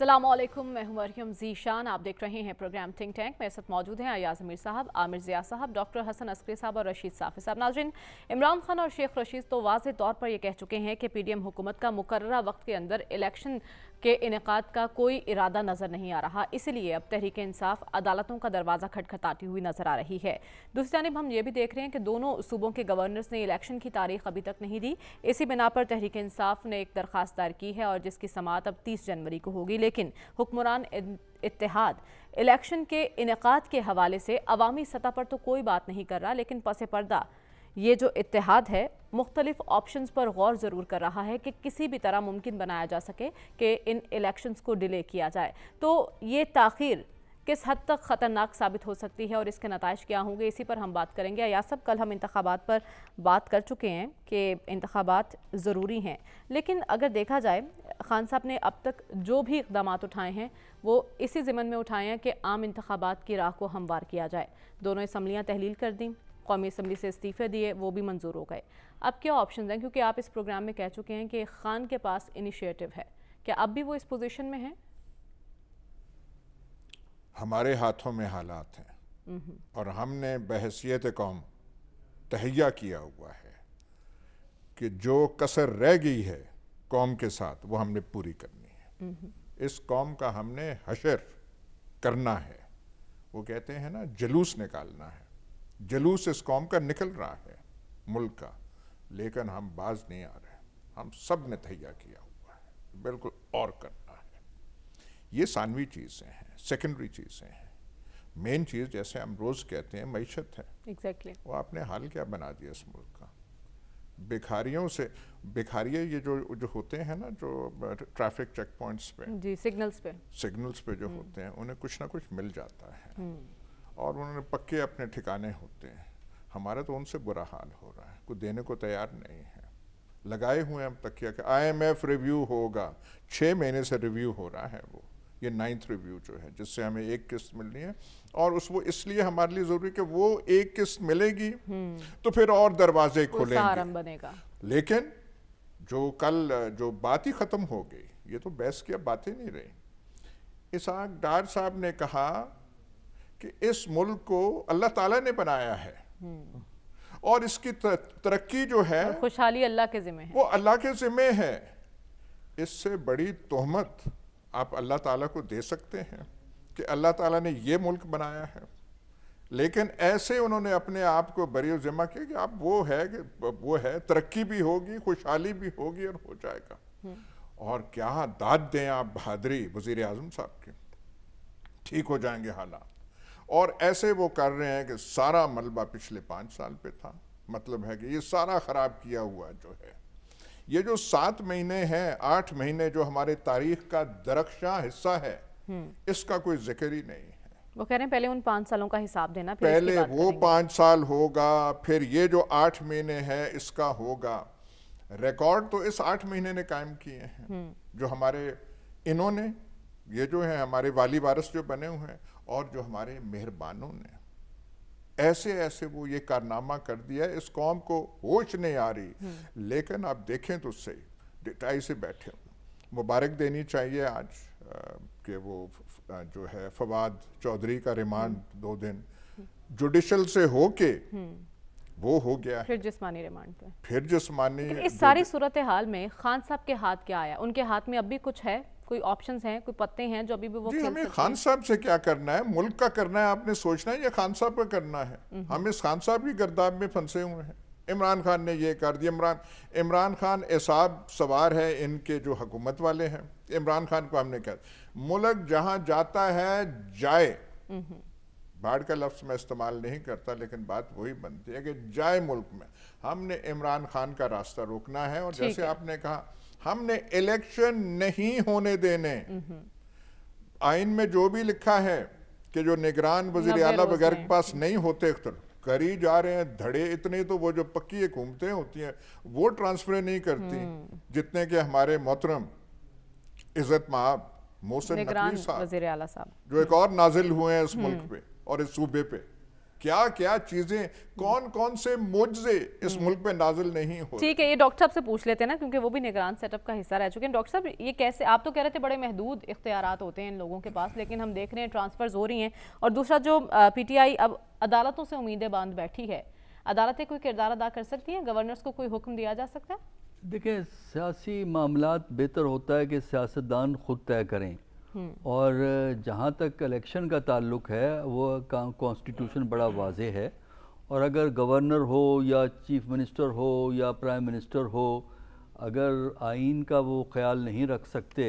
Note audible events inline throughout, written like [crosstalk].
असलम मैं हूं मरियम जीशान आप देख रहे हैं प्रोग्राम थिंक टैंक मेरे साथ मौजूद हैं अयाज अमीर साहब आमिर जिया साहब डॉक्टर हसन अस्करी साहब और रशीद साफी साहब नाजरन इमरान खान और शेख रशीद तो वाज तौर पर यह कह चुके हैं कि पी डी एम हुकूमत का मुकर्रा वक्त के अंदर इलेक्शन के इनका का कोई इरादा नज़र नहीं आ रहा इसलिए अब तहरीक इंसाफ अदालतों का दरवाज़ा खटखटाती हुई नज़र आ रही है दूसरी जानब हम ये भी देख रहे हैं कि दोनों सूबों के गवर्नर्स ने इलेक्शन की तारीख अभी तक नहीं दी इसी बिना पर तहरीक इंसाफ ने एक दरख्वास्त दायर की है और जिसकी समात अब तीस जनवरी को होगी लेकिन हुक्मरान इतिहाद इलेक्शन के इनका के हवाले से अवामी सतह पर तो कोई बात नहीं कर रहा लेकिन पसे पर्दा ये जो इतिहाद है मुख्तलिफ ऑप्शन पर गौर ज़रूर कर रहा है कि किसी भी तरह मुमकिन बनाया जा सके कि इन इलेक्शंस को डिले किया जाए तो ये ताखिर किस हद तक ख़तरनाक साबित हो सकती है और इसके नतज क्या होंगे इसी पर हम बात करेंगे या सब कल हम इंतबात पर बात कर चुके हैं कि इंतबात ज़रूरी हैं लेकिन अगर देखा जाए खान साहब ने अब तक जो भी इकदाम उठाए हैं वो इसी ज़मन में उठाए हैं कि आम इंतबात की राह को हमवार किया जाए दोनों इसम्बलियाँ तहलील कर दी कौमी असम्बली से इस्तीफ़े दिए वो भी मंजूर हो गए अब क्या ऑप्शन हैं क्योंकि आप इस प्रोग्राम में कह चुके हैं कि खान के पास इनिशिएटिव है क्या अब भी वो इस पोजीशन में हैं हमारे हाथों में हालात हैं और हमने बहसीत कौम तहिया किया हुआ है कि जो कसर रह गई है कौम के साथ वो हमने पूरी करनी है इस कौम का हमने हशर करना है वो कहते हैं ना जुलूस निकालना है जलूस इस कौम का निकल रहा है मुल्क का लेकिन हम बाज नहीं आ रहे हम सब ने तैयार किया हुआ है बिल्कुल और करना है ये सानवी चीज़ें हैं सेकेंडरी चीज़ें हैं मेन चीज़ जैसे हम रोज़ कहते हैं मीशत है एग्जैक्टली exactly. वो आपने हाल क्या बना दिया इस मुल्क का भिखारियों से भिखारिया ये जो जो होते हैं ना जो ट्रैफिक चेक पॉइंट्स पे जी सिग्नल्स पे सिग्नल्स पे जो हम्म। होते हैं उन्हें कुछ ना कुछ मिल जाता है हम्म। और उन्होंने पक्के अपने ठिकाने होते हैं हमारा तो उनसे बुरा हाल हो रहा है कुछ देने को तैयार नहीं है लगाए हुए हम आई एम एफ रिव्यू होगा छः महीने से रिव्यू हो रहा है वो ये नाइन्थ रिव्यू जो है जिससे हमें एक किस्त मिलनी है और उस वो इसलिए हमारे लिए ज़रूरी कि वो एक किस्त मिलेगी हम्म। तो फिर और दरवाजे खुलेंगे बनेगा लेकिन जो कल जो बात ही ख़त्म हो गई ये तो बहस की अब बात ही नहीं रही इसाक डार साहब ने कहा कि इस मुल्क को अल्लाह ताला ने बनाया है और इसकी तरक्की जो है खुशहाली अल्लाह के जिम्मे वो अल्लाह के जिम्मे है इससे बड़ी तोहमत आप अल्लाह ताला को दे सकते हैं कि अल्लाह ताला ने ये मुल्क बनाया है लेकिन ऐसे उन्होंने अपने आप को बरी ज़िम्मा किया कि आप वो है कि वो है तरक्की भी होगी खुशहाली भी होगी और हो जाएगा और क्या दाद दें आप बहादरी वजीर आजम साहब के ठीक हो जाएंगे हालात और ऐसे वो कर रहे हैं कि सारा मलबा पिछले पाँच साल पे था मतलब है कि ये सारा ख़राब किया हुआ जो है ये जो सात महीने हैं आठ महीने जो हमारे तारीख का दरख्शा हिस्सा है हम्म। इसका कोई जिक्र ही नहीं है वो कह रहे हैं पहले उन पाँच सालों का हिसाब देना फिर पहले वो पाँच साल होगा फिर ये जो आठ महीने है इसका होगा रिकॉर्ड तो इस आठ महीने ने कायम किए हैं हम्म। जो हमारे इन्होंने ये जो है हमारे वाली वारस जो बने हुए हैं और जो हमारे मेहरबानों ने ऐसे ऐसे वो ये कारनामा कर दिया है इस कौम को होश नहीं आ रही हम्म। लेकिन आप देखें तो सही डिटाई से बैठे मुबारक देनी चाहिए आज कि वो जो है फवाद चौधरी का रिमांड हम्म। दो दिन जुडिशल से होके हम्म। वो हो गया फिर जिसमानी रिमांड पे फिर जिसमानी इस सारी सूरत हाल में खान साहब के हाथ क्या आया उनके हाथ में अब भी कुछ है कोई ऑप्शन हैं कोई पत्ते हैं जो अभी भी वो जी हमें खान साहब से क्या करना है मुल्क का करना है आपने सोचना है या खान साहब का करना है हम्म। हम इस खान साहब की गर्दाब में फंसे हुए हैं इमरान खान ने ये कर दिया इमरान इमरान खान एसाब सवार है इनके जो हुकूमत वाले हैं इमरान खान को हमने कहा मुल्क जहां जाता है जाए हम्म। बाढ़ का लफ्ज़ मैं इस्तेमाल नहीं करता लेकिन बात वही बनती है कि जाए मुल्क में हमने इमरान खान का रास्ता रोकना है और जैसे है। आपने कहा हमने इलेक्शन नहीं होने देने आइन में जो भी लिखा है कि जो निगरान वजीर अला वगैरह के पास नहीं होते अख्तर करी जा रहे हैं धड़े इतने तो वो जो पक्की हुकूमतें होती हैं वो ट्रांसफर नहीं करती हम्म। जितने के हमारे मोहतरम इज़्ज़त माब मोहसिन साहब जो एक और नाजिल हुए हैं इस मुल्क हम्म। पे और इस सूबे पे क्या क्या चीजें कौन कौन से मुजे इस हम्म। मुल्क में नाजिल नहीं हो ठीक है ये डॉक्टर साहब से पूछ लेते हैं ना क्योंकि वो भी निगरान सेटअप का हिस्सा रह चुके हैं डॉक्टर साहब ये कैसे आप तो कह रहे थे बड़े महदूद इख्तियार होते हैं इन लोगों के पास लेकिन हम देख रहे हैं ट्रांसफर हो रही हैं और दूसरा जो पीटीआई अब अदालतों से उम्मीदें बांध बैठी है अदालतें कोई किरदार अदा कर सकती हैं गवर्नर्स को कोई हुक्म दिया जा सकता है देखिए सियासी मामला बेहतर होता है कि सियासतदान खुद तय करें हम्म। और जहाँ तक इलेक्शन का ताल्लुक है वो कॉन्स्टिट्यूशन बड़ा वाज है और अगर गवर्नर हो या चीफ मिनिस्टर हो या प्राइम मिनिस्टर हो अगर आइन का वो ख्याल नहीं रख सकते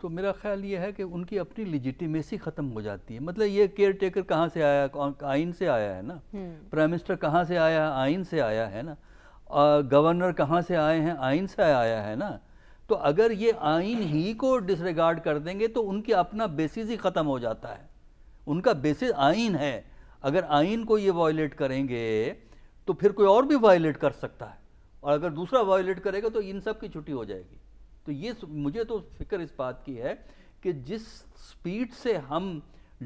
तो मेरा ख्याल ये है कि उनकी अपनी लिजिटिमेसी ख़त्म हो जाती है मतलब ये केयर टेकर कहाँ से आया आइन से आया है ना प्राइम हम्म। मिनिस्टर कहाँ से आया है आइन से आया है ना गवर्नर कहाँ से आए हैं आइन से आया है ना तो अगर ये आइन ही को डिसरिगार्ड कर देंगे तो उनके अपना बेसिस ही ख़त्म हो जाता है उनका बेसिस आइन है अगर आइन को ये वायलेट करेंगे तो फिर कोई और भी वायलेट कर सकता है और अगर दूसरा वायलेट करेगा तो इन सब की छुट्टी हो जाएगी तो ये मुझे तो फिक्र इस बात की है कि जिस स्पीड से हम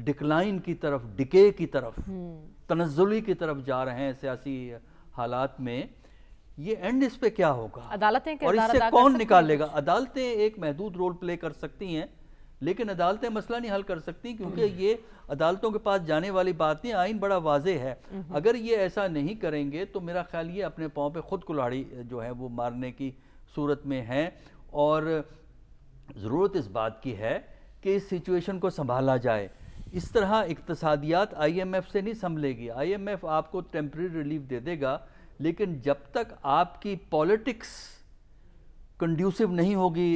डिक्लाइन की तरफ डिके की तरफ हम्म। तनजुली की तरफ जा रहे हैं सियासी हालात में ये एंड इस पे क्या होगा अदालतें और इससे कौन निकालेगा अदालतें एक महदूद रोल प्ले कर सकती हैं लेकिन अदालतें मसला नहीं हल कर सकती क्योंकि हम्म। ये अदालतों के पास जाने वाली बात नहीं आइन बड़ा वाजे है हम्म। अगर ये ऐसा नहीं करेंगे तो मेरा ख्याल ये अपने पाँव पे खुद कुल्हाड़ी जो है वो मारने की सूरत में है और ज़रूरत इस बात की है कि इस सिचुएशन को संभाला जाए इस तरह इकतसादियात आई एम एफ़ से नहीं संभलेगी आई एम एफ़ आपको टेम्प्रेरी रिलीफ दे देगा लेकिन जब तक आपकी पॉलिटिक्स कंड्यूसिव नहीं होगी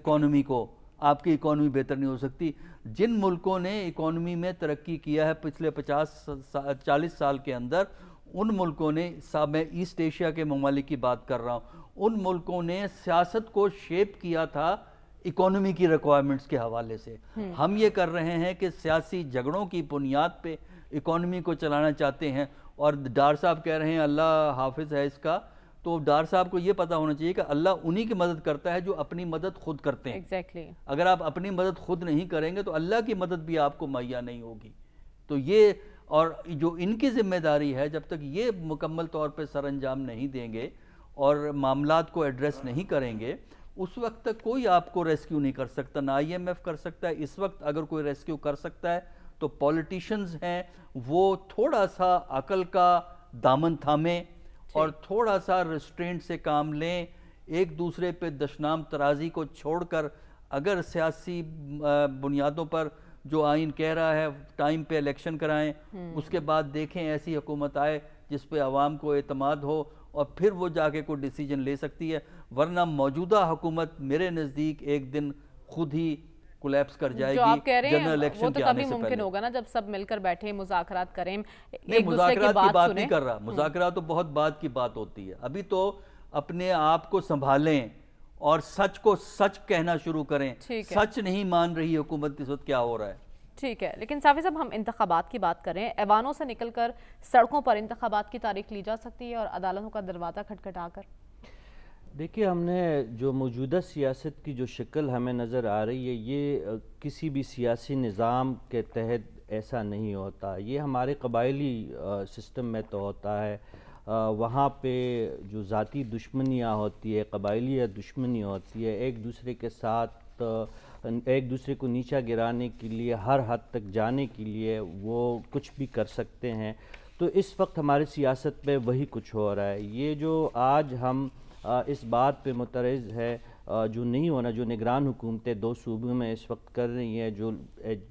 इकोनॉमी को आपकी इकोनॉमी बेहतर नहीं हो सकती जिन मुल्कों ने इकोनॉमी में तरक्की किया है पिछले 50 चालीस 40 साल के अंदर उन मुल्कों ने मैं ईस्ट एशिया के ममालिक की बात कर रहा हूँ उन मुल्कों ने सियासत को शेप किया था इकोनॉमी की रिक्वायरमेंट्स के हवाले से हम्म। हम ये कर रहे हैं कि सियासी झगड़ों की बुनियाद पे इकोनॉमी को चलाना चाहते हैं और डार साहब कह रहे हैं अल्लाह हाफिज़ है इसका तो डार साहब को ये पता होना चाहिए कि अल्लाह उन्हीं की मदद करता है जो अपनी मदद खुद करते हैं exactly. अगर आप अपनी मदद खुद नहीं करेंगे तो अल्लाह की मदद भी आपको मुहैया नहीं होगी तो ये और जो इनकी जिम्मेदारी है जब तक ये मुकम्मल तौर पर सर अंजाम नहीं देंगे और मामला को एड्रेस नहीं करेंगे उस वक्त तक कोई आपको रेस्क्यू नहीं कर सकता ना आई एम एफ कर सकता है इस वक्त अगर कोई रेस्क्यू कर सकता है तो पॉलिटिशियंस हैं वो थोड़ा सा अकल का दामन थामे और थोड़ा सा रिस्ट्रेंट से काम लें एक दूसरे पे दशनाम तराजी को छोड़कर अगर सियासी बुनियादों पर जो आइन कह रहा है टाइम पे इलेक्शन कराएं हम्म। उसके बाद देखें ऐसी हुकूमत आए जिस पे आवाम को अतमाद हो और फिर वो जाके कोई डिसीजन ले सकती है वरना मौजूदा हुकूमत मेरे नज़दीक एक दिन खुद ही कोलैप्स कर जाएगी जनरल इलेक्शन वो तो कभी मुमकिन होगा ना जब सब मिलकर बैठे मुजाकरात करें एक दूसरे की बात, बात नहीं कर रहा हम्म। मुजाकरात तो बहुत बात की बात होती है अभी तो अपने आप को संभालें और सच को सच कहना शुरू करें सच नहीं मान रही हुकूमत इस वक्त क्या हो रहा है ठीक है लेकिन साफी साहब हम इंतबात की बात करें ऐवानों से निकलकर सड़कों पर इंतबात की तारीख ली जा सकती है और अदालतों का दरवाज़ा खटखटाकर देखिए हमने जो मौजूदा सियासत की जो शक्ल हमें नज़र आ रही है ये किसी भी सियासी निज़ाम के तहत ऐसा नहीं होता ये हमारे कबायली सिस्टम में तो होता है वहाँ पे जो ज़ाती दुश्मनियाँ होती है कबायली दुश्मनी होती है एक दूसरे के साथ एक दूसरे को नीचा गिराने के लिए हर हद तक जाने के लिए वो कुछ भी कर सकते हैं तो इस वक्त हमारे सियासत में वही कुछ हो रहा है ये जो आज हम इस बात पे मुतरज़ है जो नहीं होना जो निगरान हुकूमतें दो सूबों में इस वक्त कर रही हैं जो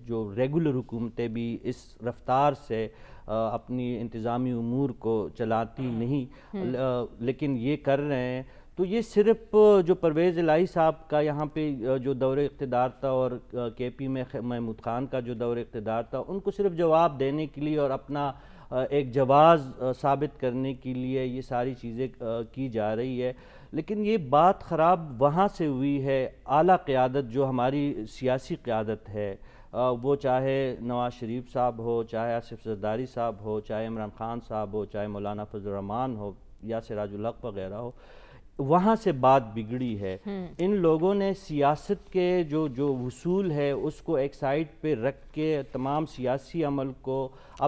जो रेगुलर हुकूमतें भी इस रफ्तार से अपनी इंतज़ामी अमूर को चलाती नहीं हम्म। लेकिन ये कर रहे हैं तो ये सिर्फ जो परवेज़ इलाही साहब का यहाँ पे जो दौर इकतदार था और के पी में महमूद ख़ान का जो दौर इकतदार था उनको सिर्फ जवाब देने के लिए और अपना एक जवाज़ साबित करने के लिए ये सारी चीज़ें की जा रही है लेकिन ये बात ख़राब वहाँ से हुई है आला क़्यादत जो हमारी सियासी क़्यादत है वो चाहे नवाज़ शरीफ साहब हो चाहे आसिफ जरदारी साहब हो चाहे इमरान खान साहब हो चाहे मौलाना फजलरहमान हो या सिराजुल्क वगैरह हो वहाँ से बात बिगड़ी है हम्म। इन लोगों ने सियासत के जो जो वसूल है उसको एक साइड पे रख के तमाम सियासी अमल को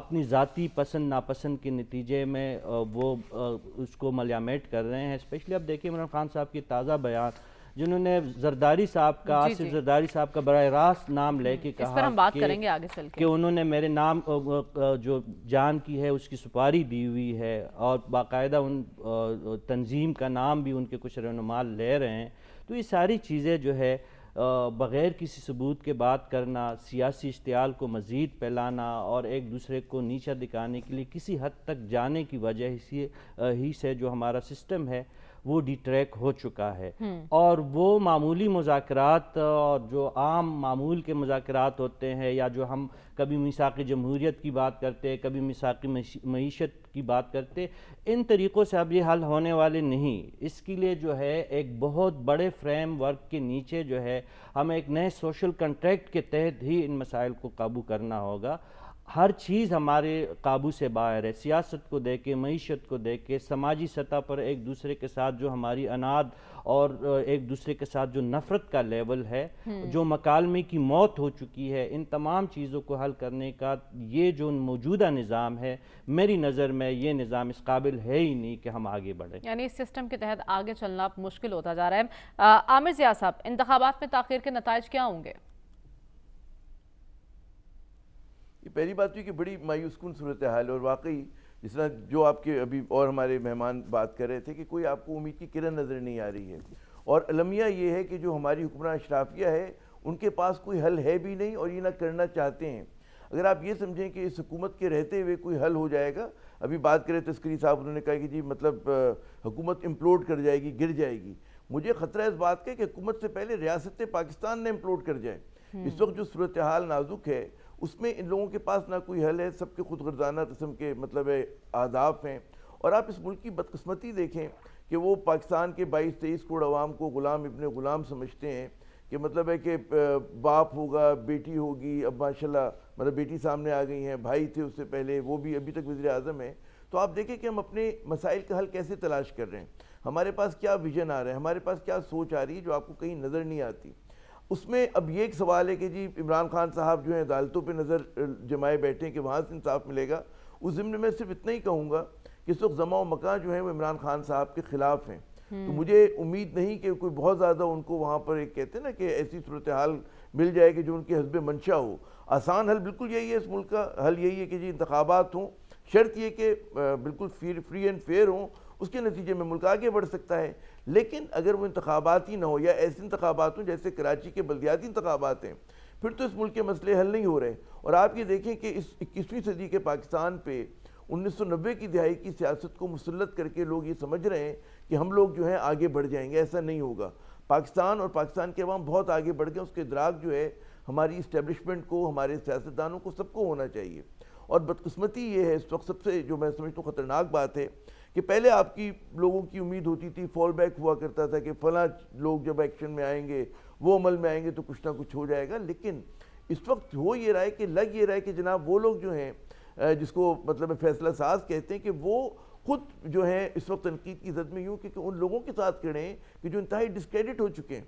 अपनी ज़ाती पसंद नापसंद के नतीजे में वो उसको मल्यामेट कर रहे हैं स्पेशली अब देखिए इमरान खान साहब की ताज़ा बयान जिन्होंने जरदारी साहब का आसिफ जरदारी साहब का बर रास्त नाम हम्म। लेके कहा पर हम बात करेंगे आगे चल के उन्होंने मेरे नाम जो जान की है उसकी सुपारी दी हुई है और बाकायदा उन तंजीम का नाम भी उनके कुछ रहनुमा ले रहे हैं तो ये सारी चीज़ें जो है बग़ैर किसी सबूत के बात करना सियासी इश्तियाल को मज़ीद फैलाना और एक दूसरे को नीचा दिखाने के लिए किसी हद तक जाने की वजह ही से जो हमारा सिस्टम है वो डिट्रैक हो चुका है हम्म। और वो मामूली मुजात और जो आम मामूल के मुजात होते हैं या जो हम कभी मिसाक जमहूरीत की बात करते हैं कभी मिसाक मीशत की बात करते इन तरीक़ों से अब ये हल होने वाले नहीं इसके लिए जो है एक बहुत बड़े फ्रेम वर्क के नीचे जो है हमें एक नए सोशल कंट्रैक्ट के तहत ही इन मसाइल को काबू करना होगा हर चीज़ हमारे काबू से बाहर है सियासत को देख के मीशत को देख के समाजी सतह पर एक दूसरे के साथ जो हमारी अनाद और एक दूसरे के साथ जो नफ़रत का लेवल है हम्म। जो मकालमे की मौत हो चुकी है इन तमाम चीज़ों को हल करने का ये जो मौजूदा निज़ाम है मेरी नज़र में ये निज़ाम इस काबिल है ही नहीं कि हम आगे बढ़ें यानी इस सिस्टम के तहत आगे चलना मुश्किल होता जा रहा है आमिर जिया साहब इंतबात में तखिर के नतज क्या होंगे ये पहली बात हुई तो कि बड़ी मायूसकुन सूरत हाल और वाकई जिस तरह जो आपके अभी और हमारे मेहमान बात कर रहे थे कि कोई आपको उम्मीद की किरण नज़र नहीं आ रही है और अलमिया ये है कि जो हमारी हुक्मरान अशराफिया है उनके पास कोई हल है भी नहीं और ये ना करना चाहते हैं अगर आप ये समझें कि इस हुकूमत के रहते हुए कोई हल हो जाएगा अभी बात करें तस्करी साहब उन्होंने कहा कि जी मतलब हुकूमत इम्प्लोड कर जाएगी गिर जाएगी मुझे ख़तरा इस बात का कि हुकूमत से पहले रियासत पाकिस्तान ने इम्प्लोड कर जाए इस हम्म। वक्त जो सूरत हाल नाजुक है उसमें इन लोगों के पास ना कोई हल है सबके खुद गर्जाना किस्म के मतलब है आदाफ हैं और आप इस मुल्क की बदकस्मती देखें कि वो पाकिस्तान के बाईस तेईस करोड़ आवाम को ग़ुलाम इबन ग़ुलाम समझते हैं कि मतलब है कि बाप होगा बेटी होगी अब माशाल्लाह मतलब बेटी सामने आ गई हैं भाई थे उससे पहले वो भी अभी तक वजी अजम हैं तो आप देखें कि हम अपने मसाइल का हल कैसे तलाश कर रहे हैं हमारे पास क्या विजन आ रहा है हमारे पास क्या सोच आ रही है जो आपको कहीं नज़र नहीं आती उसमें अब ये एक सवाल है कि जी इमरान खान साहब जो हैं अदालतों पर नज़र जमाए बैठे हैं कि वहाँ से इंसाफ मिलेगा उस ज़िम्न में सिर्फ इतना ही कहूँगा कि इस वक्त जमा मकान जो है वो इमरान खान साहब के ख़िलाफ़ हैं हम्म। तो मुझे उम्मीद नहीं कि कोई बहुत ज़्यादा उनको वहाँ पर एक कहते हैं ना कि ऐसी सूरत हाल मिल जाए कि जो उनकी हसब मंशा हो आसान हल बिल्कुल यही है इस मुल्क का हल यही है कि जी इंतबात हों शर्त ये कि बिल्कुल फ्री एंड फेयर हों उसके नतीजे में मुल्क आगे बढ़ सकता है लेकिन अगर वो इंतबाती ना हो या ऐसे इंतबात हों जैसे कराची के बलदियाती इंतबात हैं फिर तो इस मुल्क के मसले हल नहीं हो रहे और आप ये देखें कि इस इक्कीसवीं सदी के पाकिस्तान पर उन्नीस सौ नब्बे की दिहाई की सियासत को मुसलत करके लोग ये समझ रहे हैं कि हम लोग जो हैं आगे बढ़ जाएंगे ऐसा नहीं होगा पाकिस्तान और पाकिस्तान के अवाम बहुत आगे बढ़ गए उसके इदराक जो है हमारी इस्टेबलिशमेंट को हमारे सियासतदानों को सबको होना चाहिए और बदकस्मती ये है इस वक्त सबसे जो मैं समझता हूँ ख़तरनाक बात है कि पहले आपकी लोगों की उम्मीद होती थी फॉल बैक हुआ करता था कि फला लोग जब एक्शन में आएंगे वो अमल में आएंगे तो कुछ ना कुछ हो जाएगा लेकिन इस वक्त हो ये रहा है कि लग ये रहा है कि जनाब वो लोग जो हैं जिसको मतलब फैसला साज कहते हैं कि वो खुद जो है इस वक्त तनकीद की जद में यूँ क्योंकि उन लोगों के साथ खड़े हैं कि जो इंतहाई डिस्क्रेडिट हो चुके हैं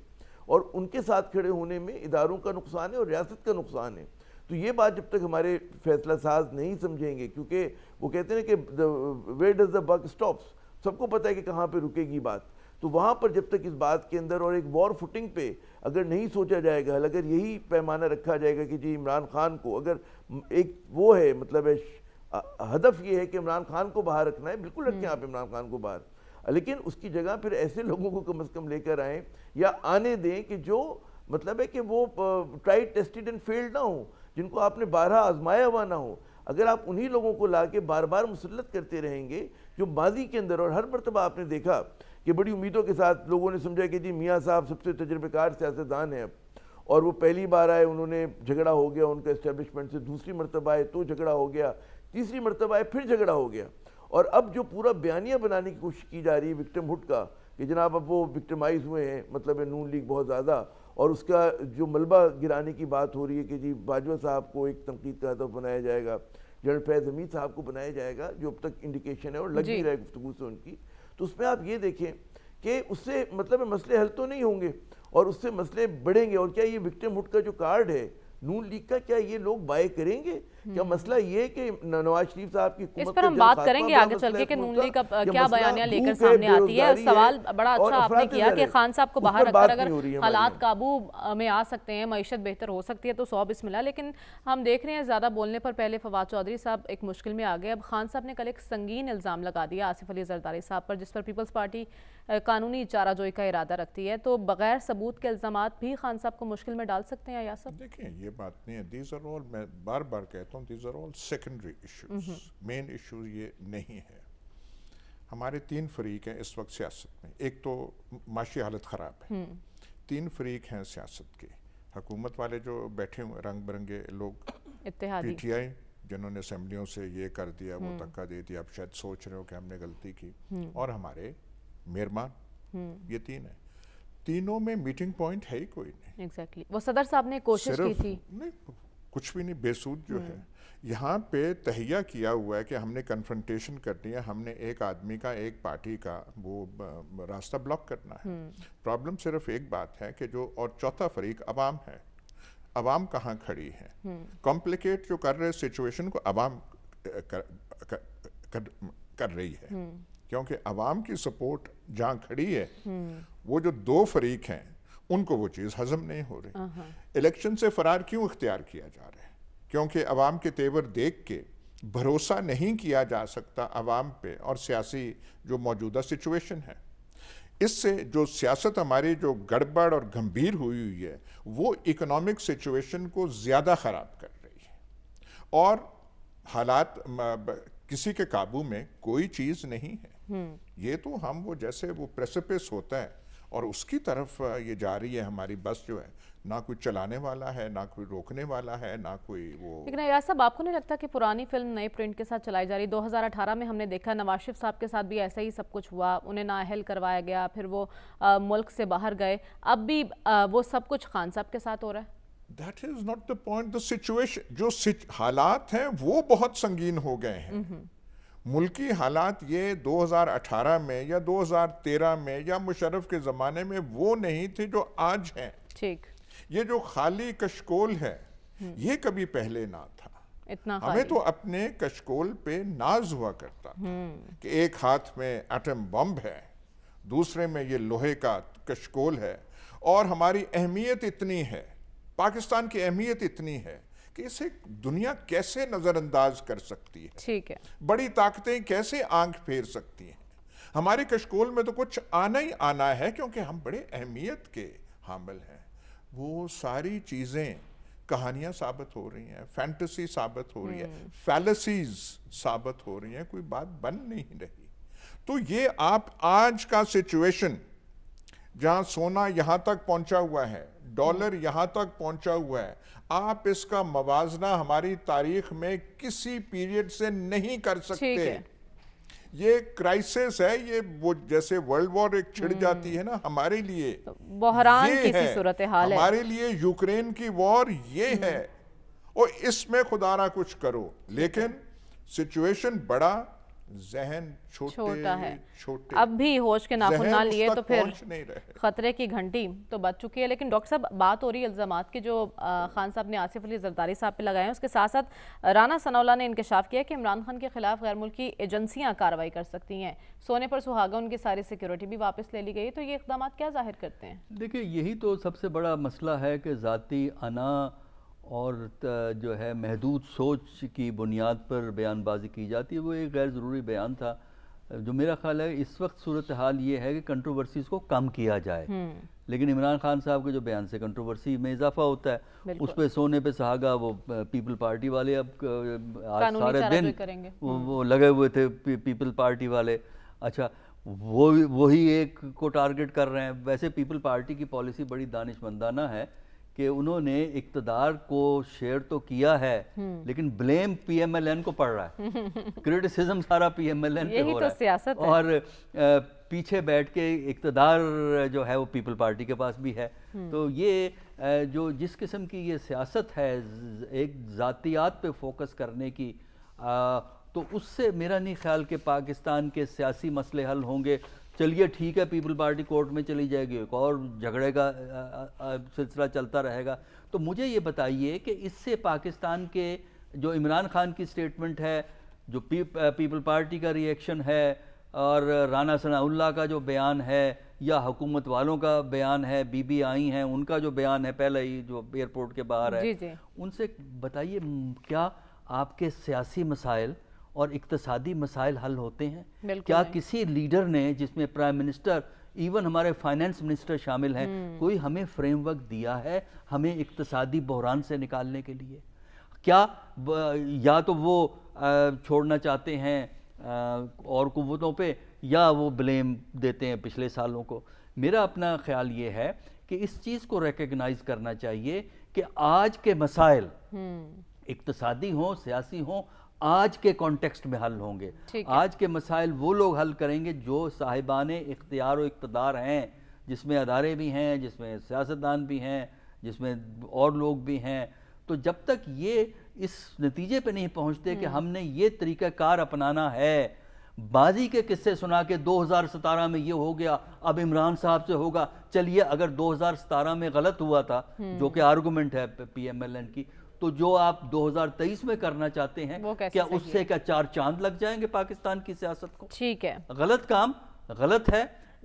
और उनके साथ खड़े होने में इदारों का नुकसान है और रियासत का नुकसान है तो ये बात जब तक हमारे फैसला साज नहीं समझेंगे क्योंकि वो कहते हैं कि where does the buck stops सबको पता है कि कहाँ पर रुकेगी बात तो वहाँ पर जब तक इस बात के अंदर और एक वॉर फुटिंग पे अगर नहीं सोचा जाएगा अगर यही पैमाना रखा जाएगा कि जी इमरान खान को अगर एक वो है मतलब है हदफ ये है कि इमरान खान को बाहर रखना है बिल्कुल रखें आप हम्म। इमरान खान को बाहर लेकिन उसकी जगह फिर ऐसे लोगों को कम अज़ कम लेकर आएँ या आने दें कि जो मतलब है कि वो ट्राई टेस्टेड एंड फेल्ड ना हो जिनको आपने बारह आजमाया हुआ ना हो अगर आप उन्हीं लोगों को ला के बार बार मुसलत करते रहेंगे जो माजी के अंदर और हर मरतबा आपने देखा कि बड़ी उम्मीदों के साथ लोगों ने समझा कि जी मियाँ साहब सबसे तजर्बेकार सियासतदान हैं अब और वो पहली बार आए उन्होंने झगड़ा हो गया उनका इस्टेबलिशमेंट से दूसरी मरतबा आए तो झगड़ा हो गया तीसरी मरतबा आए फिर झगड़ा हो गया और अब जो पूरा बयानिया बनाने की कोशिश की जा रही है विक्टम हुड का कि जनाब अब वो विक्टमाइज हुए हैं मतलब नून लीग बहुत ज़्यादा और उसका जो मलबा गिराने की बात हो रही है कि जी बाजवा साहब को एक तनकीद का हदफ बनाया जाएगा जनरल फैज हमीद साहब को बनाया जाएगा जो अब तक इंडिकेशन है और लग भी रहा है गुफ्तु से उनकी तो उसमें आप ये देखें कि उससे मतलब मसले हल तो नहीं होंगे और उससे मसले बढ़ेंगे और क्या ये विक्टिम हुड का जो कार्ड है नून लीग का क्या ये लोग बाय करेंगे क्या हम्म। मसला ये कि नवाज शरीफ साहब की इस पर हम बात करेंगे आगे चल के नून लीग का क्या बयानियां लेकर सामने आती है सवाल बड़ा अच्छा आपने किया कि खान साहब को बाहर रखकर अगर हालात काबू में आ सकते हैं मीशत बेहतर हो सकती है तो सौ मिला लेकिन हम देख रहे हैं ज़्यादा बोलने पर पहले फवाद चौधरी साहब एक मुश्किल में आ गए अब खान साहब ने कल एक संगीन इल्ज़ाम लगा दिया आसिफ अली जरदारी साहब पर जिस पर पीपल्स पार्टी कानूनी चाराजोई जोई का इरादा रखती है तो बगैर सबूत के इल्ज़ाम भी खान साहब को मुश्किल में डाल सकते हैं या सब देखिए ये बात नहीं है दीज आर ऑल मैं बार बार कहता कहता हूँ these are all secondary issues main issues ये नहीं है हमारे तीन फरीक हैं इस वक्त सियासत में एक तो माशी हालत ख़राब है हम्म। तीन फरीक हैं सियासत के हकूमत वाले जो बैठे हुए रंग बिरंगे लोग पी टी आई जिन्होंने असम्बलियों से ये कर दिया वो हम्म। धक्का दे दिया अब शायद सोच रहे हो कि हमने गलती की हम्म। और हमारे मेहरमान ये तीन है तीनों में मीटिंग पॉइंट है ही कोई नहीं एग्जैक्टली exactly. वो सदर साहब ने कोशिश की थी नहीं कुछ भी नहीं बेसूद जो हम्म। है यहाँ पे तहिया किया हुआ है कि हमने कन्फ्रंटेशन करनी है हमने एक आदमी का एक पार्टी का वो रास्ता ब्लॉक करना है प्रॉब्लम हम्म। सिर्फ एक बात है कि जो और चौथा फरीक अवाम है अवाम कहाँ खड़ी है कॉम्प्लिकेट हम्म। जो कर रहे सिचुएशन को अवाम कर, कर, कर, कर रही है क्योंकि अवाम की सपोर्ट जहाँ खड़ी है वो जो दो फरीक हैं उनको वो चीज़ हजम नहीं हो रही इलेक्शन से फरार क्यों इख्तियार किया जा रहा है क्योंकि अवाम के तेवर देख के भरोसा नहीं किया जा सकता अवाम पे और सियासी जो मौजूदा सिचुएशन है इससे जो सियासत हमारी जो गड़बड़ और गंभीर हुई हुई है वो इकोनॉमिक सिचुएशन को ज़्यादा ख़राब कर रही है और हालात किसी के काबू में कोई चीज़ नहीं है हम्म। ये तो हम वो जैसे वो प्रेसिपिस होता है और उसकी तरफ ये जा रही है हमारी बस जो है ना कोई चलाने वाला है ना कोई रोकने वाला है ना कोई वो लेकिन यार साहब आपको नहीं लगता कि पुरानी फिल्म नए प्रिंट के साथ चलाई जा रही 2018 में हमने देखा नवाज शिफ साहब के साथ भी ऐसा ही सब कुछ हुआ उन्हें नाअहल करवाया गया फिर वो आ, मुल्क से बाहर गए अब भी आ, वो सब कुछ खान साहब के साथ हो रहा है That is not the point. The situation, जो हालात हैं वो बहुत संगीन हो गए हैं mm -hmm. मुल्की हालात ये 2018 में या 2013 में या मुशरफ के ज़माने में वो नहीं थे जो आज हैं ठीक ये जो खाली कशकोल है हम्म। ये कभी पहले ना था इतना हमें तो अपने कशकोल पे नाज हुआ करता हम्म। कि एक हाथ में एटम बम है दूसरे में ये लोहे का कशकोल है और हमारी अहमियत इतनी है पाकिस्तान की अहमियत इतनी है कि इसे दुनिया कैसे नज़रअंदाज कर सकती है ठीक है बड़ी ताकतें कैसे आंख फेर सकती हैं हमारे कशकोल में तो कुछ आना ही आना है क्योंकि हम बड़े अहमियत के हामिल हैं वो सारी चीज़ें कहानियां साबित हो रही हैं फैंटसी साबित हो रही है हम्म। फैलसीज साबित हो रही हैं कोई बात बन नहीं रही तो ये आप आज का सिचुएशन जहां सोना यहां तक पहुंचा हुआ है डॉलर यहां तक पहुंचा हुआ है आप इसका मवाजना हमारी तारीख में किसी पीरियड से नहीं कर सकते ये क्राइसिस है ये वो जैसे वर्ल्ड वॉर एक छिड़ हम्म। जाती है ना हमारे लिए तो बहरान की सूरत हाल हमारे लिए यूक्रेन की वॉर ये हम्म। है और इसमें खुदारा कुछ करो लेकिन सिचुएशन बड़ा जहन छोटे, छोटा है छोटे अब भी होश के नाखून ना लिए तो फिर खतरे की घंटी तो बच चुकी है लेकिन डॉक्टर साहब बात हो रही है इल्ज़ाम की जो खान साहब ने आसिफ अली जरदारी साहब पे लगाए हैं उसके साथ साथ राना सनौला ने इंकशाफ किया कि इमरान खान के खिलाफ गैर मुल्की एजेंसियां कार्रवाई कर सकती हैं सोने पर सुहागा उनकी सारी सिक्योरिटी भी वापस ले ली गई तो ये इकदाम क्या जाहिर करते हैं देखिये यही तो सबसे बड़ा मसला है कि ज़ाती अना और जो है महदूद सोच की बुनियाद पर बयानबाजी की जाती है वो एक गैर ज़रूरी बयान था जो मेरा ख्याल है इस वक्त सूरत हाल ये है कि कंट्रोवर्सीज़ को कम किया जाए हम्म। लेकिन इमरान खान साहब के जो बयान से कंट्रोवर्सी में इजाफा होता है उस पर सोने पे सहागा वो पीपल पार्टी वाले अब आज सारे दिन वो, हम्म। वो लगे हुए थे पी, पीपल पार्टी वाले अच्छा वो वही एक को टारगेट कर रहे हैं वैसे पीपल पार्टी की पॉलिसी बड़ी दानिशमंदाना है कि उन्होंने इकतदार को शेयर तो किया है हम्म। लेकिन ब्लेम पीएमएलएन को पड़ रहा है क्रिटिसिज्म [laughs] सारा पीएमएलएन पे हो तो रहा है और पीछे बैठ के इकतदार जो है वो पीपल पार्टी के पास भी है हम्म। तो ये जो जिस किस्म की ये सियासत है एक ज़ातियात पे फोकस करने की आ, तो उससे मेरा नहीं ख्याल कि पाकिस्तान के सियासी मसले हल होंगे चलिए ठीक है पीपल पार्टी कोर्ट में चली जाएगी एक और झगड़े का सिलसिला चलता रहेगा तो मुझे ये बताइए कि इससे पाकिस्तान के जो इमरान खान की स्टेटमेंट है जो पी, पीपल पार्टी का रिएक्शन है और राना सनाउल्ला का जो बयान है या हुकूमत वालों का बयान है बीबी आई हैं उनका जो बयान है पहले ही जो एयरपोर्ट के बाहर है जी जी। उनसे बताइए क्या आपके सियासी मसाइल और इकतसादी मसाइल हल होते हैं क्या किसी लीडर ने जिसमें प्राइम मिनिस्टर इवन हमारे फाइनेंस मिनिस्टर शामिल हैं हम्म। कोई हमें फ्रेमवर्क दिया है हमें इकतसादी बहरान से निकालने के लिए क्या या तो वो छोड़ना चाहते हैं और कुतों पे या वो ब्लेम देते हैं पिछले सालों को मेरा अपना ख्याल ये है कि इस चीज़ को रिकग्नाइज करना चाहिए कि आज के मसाइल हम्म। इकतसादी हों सियासी हों आज के कॉन्टेक्स्ट में हल होंगे आज के मसाइल वो लोग हल करेंगे जो साहिबान इख्तियार इकतदार हैं जिसमें अदारे भी हैं जिसमें सियासतदान भी हैं जिसमें और लोग भी हैं तो जब तक ये इस नतीजे पे नहीं पहुंचते कि हम्म। हमने ये तरीक़ाकार अपनाना है बाजी के किस्से सुना के 2017 में ये हो गया अब इमरान साहब से होगा चलिए अगर 2017 में गलत हुआ था हम्म। जो कि आर्गूमेंट है पीएमएलएन की तो जो आप 2023 में करना चाहते हैं क्या उससे क्या चार चांद लग जाएंगे पाकिस्तान की सियासत को ठीक है गलत काम गलत है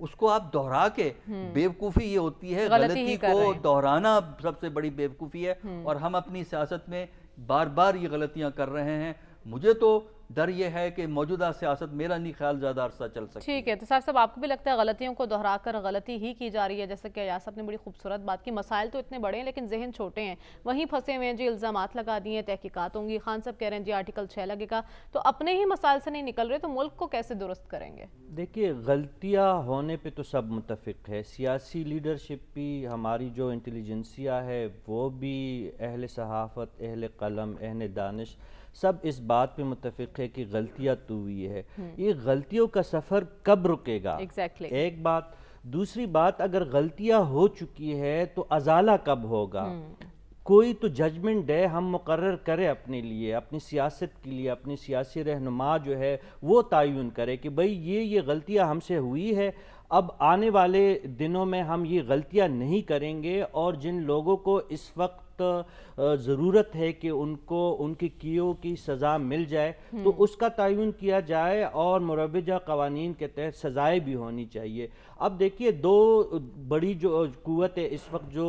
उसको आप दोहरा के हम्म। बेवकूफ़ी ये होती है गलती, गलती को दोहराना सबसे बड़ी बेवकूफ़ी है हम्म। और हम अपनी सियासत में बार बार ये गलतियां कर रहे हैं मुझे तो डर यह है कि मौजूदा सियासत मेरा नहीं ख्याल ज़्यादा अरसा चल सकता ठीक है तो साहब साहब आपको भी लगता है गलतियों को दोहराकर गलती ही की जा रही है जैसे कि अयास ने बड़ी खूबसूरत बात की मसाइल तो इतने बड़े हैं लेकिन जहन छोटे हैं वहीं फंसे हुए हैं जी इल्ज़ाम लगा दिए तहकीकत होंगी खान साहब कह रहे हैं जी आर्टिकल छः लगेगा तो अपने ही मसाइल से नहीं निकल रहे तो मुल्क को कैसे दुरुस्त करेंगे देखिए गलतियाँ होने पर तो सब मुतफिक है सियासी लीडरशिप भी हमारी जो इंटेलिजेंसिया है वो भी अहल सहाफ़त अहल कलम अहल दानश सब इस बात पे मुतफिक है कि गलतियां तो हुई है हम्म। ये गलतियों का सफ़र कब रुकेगा exactly. एक बात दूसरी बात अगर गलतियां हो चुकी है तो अजाला कब होगा हम्म। कोई तो जजमेंट डे हम मुकर करें अपने लिए अपनी सियासत के लिए अपनी सियासी रहनुमा जो है वो तयन करे कि भाई ये ये गलतियाँ हमसे हुई है अब आने वाले दिनों में हम ये गलतियाँ नहीं करेंगे और जिन लोगों को इस वक्त सख्त ज़रूरत है कि उनको उनके कियो की सज़ा मिल जाए हम्म। तो उसका तयन किया जाए और मुरवजा कवानीन के तहत सज़ाएँ भी होनी चाहिए अब देखिए दो बड़ी जो है इस वक्त जो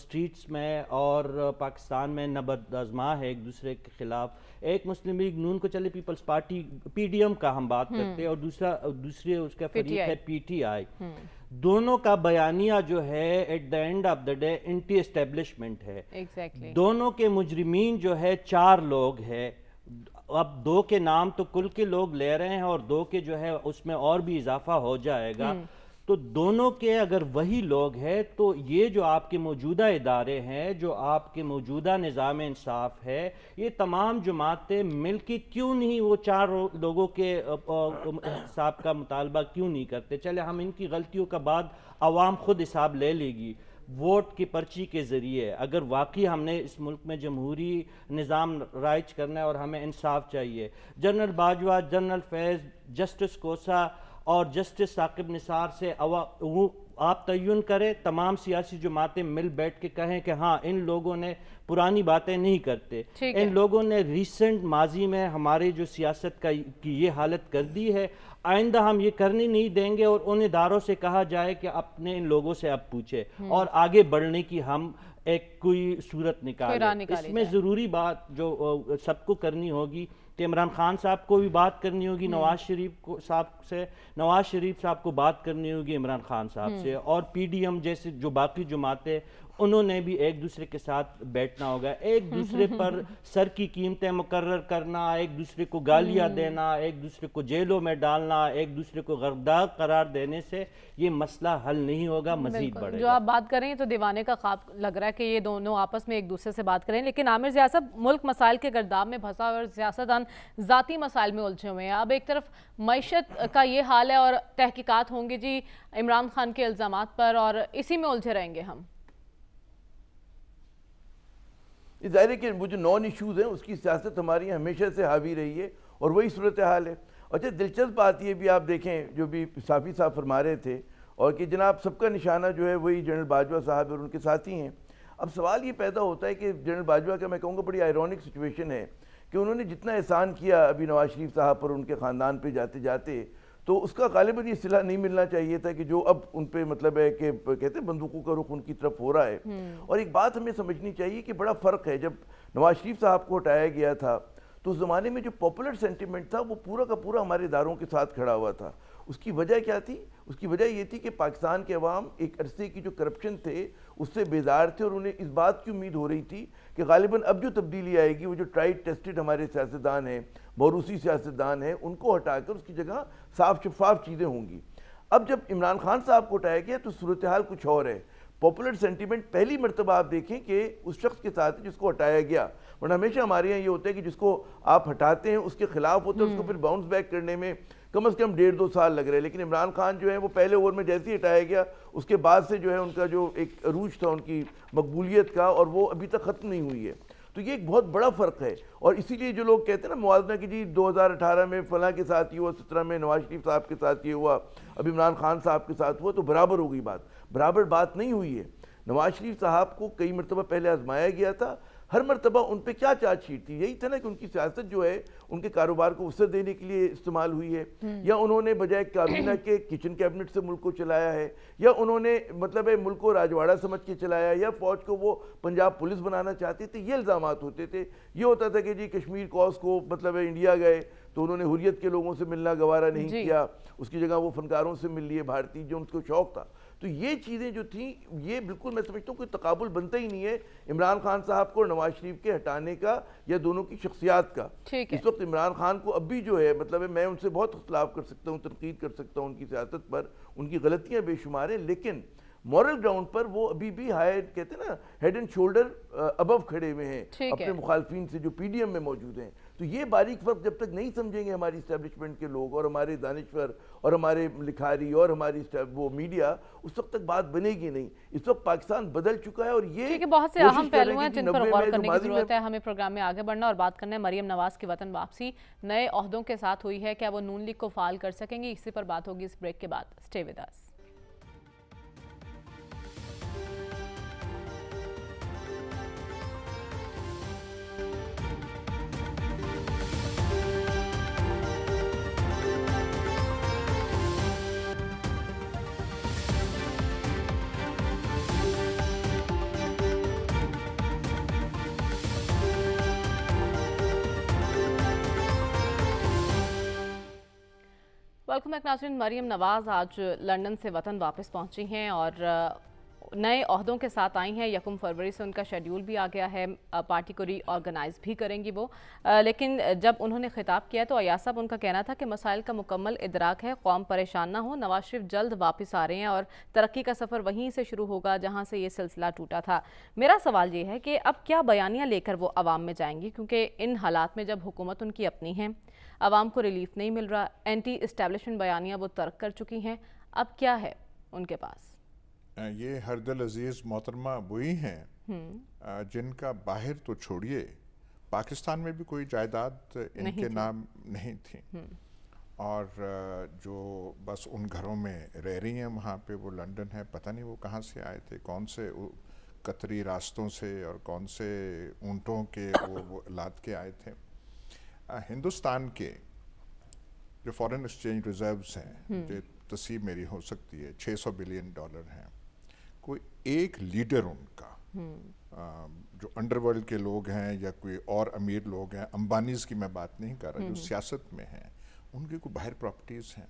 स्ट्रीट्स में और पाकिस्तान में नबदमा है एक दूसरे के ख़िलाफ़ एक मुस्लिम लीग नून को चले पीपल्स पार्टी पीडीएम का हम बात हम्म। करते हैं और दूसरा दूसरे उसका फरीक है पीटीआई हम्म। दोनों का बयानिया जो है at the end of the day anti establishment है exactly. दोनों के मुजरिमीन जो है चार लोग हैं अब दो के नाम तो कुल के लोग ले रहे हैं और दो के जो है उसमें और भी इजाफा हो जाएगा hmm. तो दोनों के अगर वही लोग हैं तो ये जो आपके मौजूदा इदारे हैं जो आपके मौजूदा निज़ाम इंसाफ है ये तमाम जमातें मिल के क्यों नहीं वो चार लोगों के हिसाब का मुतालबा क्यों नहीं करते चले हम इनकी गलतियों का बाद आवाम खुद हिसाब ले लेगी वोट की पर्ची के ज़रिए अगर वाकई हमने इस मुल्क में जमहूरी निज़ाम राइज करना है और हमें इंसाफ चाहिए general Bajwa general Faiz justice Khosa और जस्टिस साकिब निसार से आप तयन करें तमाम सियासी जमातें मिल बैठ के कहें कि हाँ इन लोगों ने पुरानी बातें नहीं करते इन लोगों ने रिसेंट माजी में हमारे जो सियासत का की ये हालत कर दी है आइंदा हम ये करने नहीं देंगे और उन इदारों से कहा जाए कि अपने इन लोगों से अब पूछे हम्म। और आगे बढ़ने की हम एक कोई सूरत निकाल इसमें ज़रूरी बात जो सबको करनी होगी कि तो इमरान खान साहब को भी बात करनी होगी हम्म। नवाज शरीफ को साहब से नवाज शरीफ साहब को बात करनी होगी इमरान खान साहब हम्म। से और पीडीएम जैसे जो बाकी जमातें उन्होंने भी एक दूसरे के साथ बैठना होगा एक दूसरे [laughs] पर सर की कीमतें मुकर करना एक दूसरे को गालियाँ हम्म। देना एक दूसरे को जेलों में डालना एक दूसरे को गर्दा करार देने से ये मसला हल नहीं होगा मजीद बढ़ेगा जो आप बात करें तो दीवाने का ख्वाब लग रहा है कि ये दोनों आपस में एक दूसरे से बात करें लेकिन आमिर सियासत मुल्क मसाइल के गर्दाब में फंसा और सियासतदान ज़ाती मसाइल में उलझे हुए हैं अब एक तरफ मीशत का ये हाल है और तहकीकत होंगी जी इमरान खान के इल्ज़ाम पर और इसी में उलझे रहेंगे हम ज़ाहिर है कि वो जो नॉन इश्यूज़ हैं उसकी सियासत हमारी हमेशा से हावी रही है और वही सूरत हाल है अच्छा दिलचस्प बात ये भी आप देखें जो भी साफ़ी साहब फरमा रहे थे और कि जनाब सबका निशाना जो है वही जनरल बाजवा साहब और उनके साथी हैं अब सवाल ये पैदा होता है कि जनरल बाजवा का मैं कहूँगा बड़ी आयरॉनिक सिचुएशन है कि उन्होंने जितना एहसान किया अभी नवाज शरीफ साहब पर उनके ख़ानदान पर जाते जाते तो उसका गालिबा ये सिला नहीं मिलना चाहिए था कि जो अब उन पर मतलब है कि कहते हैं बंदूकों का रुख उनकी तरफ हो रहा है हम्म। और एक बात हमें समझनी चाहिए कि बड़ा फ़र्क है जब नवाज शरीफ साहब को हटाया गया था तो उस ज़माने में जो पॉपुलर सेंटिमेंट था वो पूरा का पूरा हमारे इदारों के साथ खड़ा हुआ था उसकी वजह क्या थी उसकी वजह ये थी कि पाकिस्तान के अवाम एक अरसे की जो करप्शन थे उससे बेजार थे और उन्हें इस बात की उम्मीद हो रही थी कि गालिबा अब जो तब्दीली आएगी वो जो ट्राइड टेस्टेड हमारे सियासतदान हैं मौरूसी सियासतदान हैं उनको हटाकर उसकी जगह साफ शफाफ चीज़ें होंगी अब जब इमरान खान साहब को हटाया गया तो सूरत हाल कुछ और है पॉपुलर सेंटिमेंट पहली मरतबा आप देखें कि उस शख्स के साथ जिसको हटाया गया वरना हमेशा हमारे यहाँ ये होता है कि जिसको आप हटाते हैं उसके खिलाफ होता है उसको हम्म। फिर बाउंस बैक करने में कम अज़ कम डेढ़ दो साल लग रहे हैं लेकिन इमरान खान जो है वो पहले ओवर में जैसे ही हटाया गया उसके बाद से जो है उनका जो एक रूज था उनकी मकबूलीत का और वो अभी तक ख़त्म नहीं हुई है तो ये एक बहुत बड़ा फ़र्क है और इसीलिए जो लोग कहते हैं ना मुआजना कि जी 2018 में फ़लाँ के साथ ये हुआ सत्रह में नवाज शरीफ साहब के साथ ये हुआ अब इमरान खान साहब के साथ हुआ तो बराबर हो गई बात बराबर बात नहीं हुई है नवाज शरीफ साहब को कई मरतबा पहले आजमाया गया था हर मरतबा उन पर क्या चार्ज शीट थी यही था ना कि उनकी सियासत जो है उनके कारोबार को उसे देने के लिए इस्तेमाल हुई है हम्म। या उन्होंने बजाय काबीना के किचन कैबिनेट से मुल्क को चलाया है या उन्होंने मतलब है मुल्क को राजवाड़ा समझ के चलाया या फौज को वो पंजाब पुलिस बनाना चाहती थी ये इल्ज़ाम होते थे ये होता था कि जी कश्मीर कॉस को मतलब है इंडिया गए तो उन्होंने हुरियत के लोगों से मिलना गवारा नहीं किया उसकी जगह वो फनकारों से मिल लिए भारतीय जो उनको शौक था तो ये चीज़ें जो थी ये बिल्कुल मैं समझता हूँ कोई तकबुल बनता ही नहीं है इमरान खान साहब को नवाज शरीफ के हटाने का या दोनों की शख्सियात का इस वक्त इमरान खान को अब भी जो है मतलब है, मैं उनसे बहुत अख्तलाफ कर सकता हूँ तनकीद कर सकता हूँ उनकी सियासत पर उनकी गलतियाँ बेशुमार हैं लेकिन मॉरल ग्राउंड पर वो अभी भी हाई कहते हैं ना हेड एंड शोल्डर अबव खड़े हुए हैं अपने मुखालफी से जो पीडीएम में मौजूद हैं तो ये बारीक फर्क जब तक नहीं समझेंगे हमारी इस्टेब्लिशमेंट के लोग और हमारे दानश्वर और हमारे लिखारी और हमारी वो मीडिया उस वक्त तक बात बनेगी नहीं इस वक्त पाकिस्तान बदल चुका है और ये है बहुत से अहम पहलू हैं जिन पर गौर करने की जरूरत है हमें प्रोग्राम में आगे बढ़ना और बात करना है मरियम नवाज की वतन वापसी नए अहदों के साथ हुई है क्या वो नून लीग को फाल कर सकेंगी इसी पर बात होगी इस ब्रेक के बाद स्टे विदास वेलकम बैक नाजरीन मरीम नवाज़ आज लंदन से वतन वापस पहुंची हैं और नए अहदों के साथ आई हैं यकम फरवरी से उनका शेड्यूल भी आ गया है पार्टी को रीऑर्गेनाइज भी करेंगी वो लेकिन जब उन्होंने खिताब किया तो अया साहब उनका कहना था कि मसाइल का मुकम्मल इदराक है कौम परेशान ना हो नवाज शरीफ जल्द वापस आ रहे हैं और तरक्की का सफ़र वहीं से शुरू होगा जहाँ से ये सिलसिला टूटा था मेरा सवाल ये है कि अब क्या बयानियाँ लेकर वो आवाम में जाएंगी क्योंकि इन हालात में जब हुकूमत उनकी अपनी है आवाम को रिलीफ नहीं मिल रहा एंटी इस्टेबलिशमेंट बयानियाँ वो तर्क कर चुकी हैं अब क्या है उनके पास ये हरदल अजीज़ मोहतरमा वही हैं हम्म। जिनका बाहर तो छोड़िए पाकिस्तान में भी कोई जायदाद इनके नाम नहीं थी हम्म। और जो बस उन घरों में रह रही हैं वहाँ पे वो लंदन है पता नहीं वो कहाँ से आए थे कौन से कतरी रास्तों से और कौन से ऊँटों के वो, वो लाद के आए थे हिंदुस्तान के जो फॉरेन एक्सचेंज रिजर्व्स हैं हम्म। जो तसीब मेरी हो सकती है 600 बिलियन डॉलर हैं कोई एक लीडर उनका हम्म। जो अंडरवर्ल्ड के लोग हैं या कोई और अमीर लोग हैं अंबानीज की मैं बात नहीं कर रहा जो हम्म। सियासत में हैं उनके कोई बाहर प्रॉपर्टीज़ हैं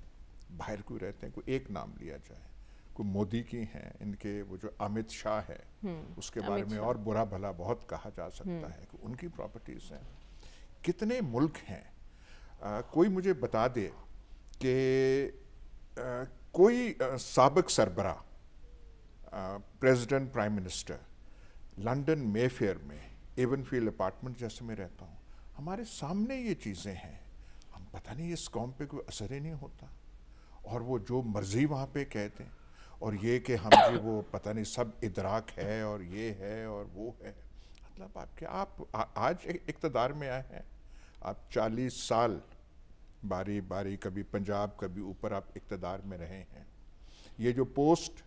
बाहर कोई रहते हैं कोई एक नाम लिया जाए कोई मोदी की हैं इनके वो जो अमित शाह है उसके बारे में और बुरा भला बहुत कहा जा सकता है कि उनकी प्रॉपर्टीज़ हैं कितने मुल्क हैं कोई मुझे बता दे कि कोई सबक सरबरा president prime minister London Mayfair में एवन फील्ड अपार्टमेंट जैसे मैं रहता हूँ हमारे सामने ये चीज़ें हैं हम पता नहीं इस कॉम पे कोई असर ही नहीं होता और वो जो मर्ज़ी वहाँ पे कहते हैं और ये कि हम जी वो पता नहीं सब इदराक है और ये है और वो है मतलब आपके आप आ, आज इकतदार में आए हैं आप 40 साल बारी बारी कभी पंजाब कभी ऊपर आप इकतदार में रहे हैं ये जो पोस्ट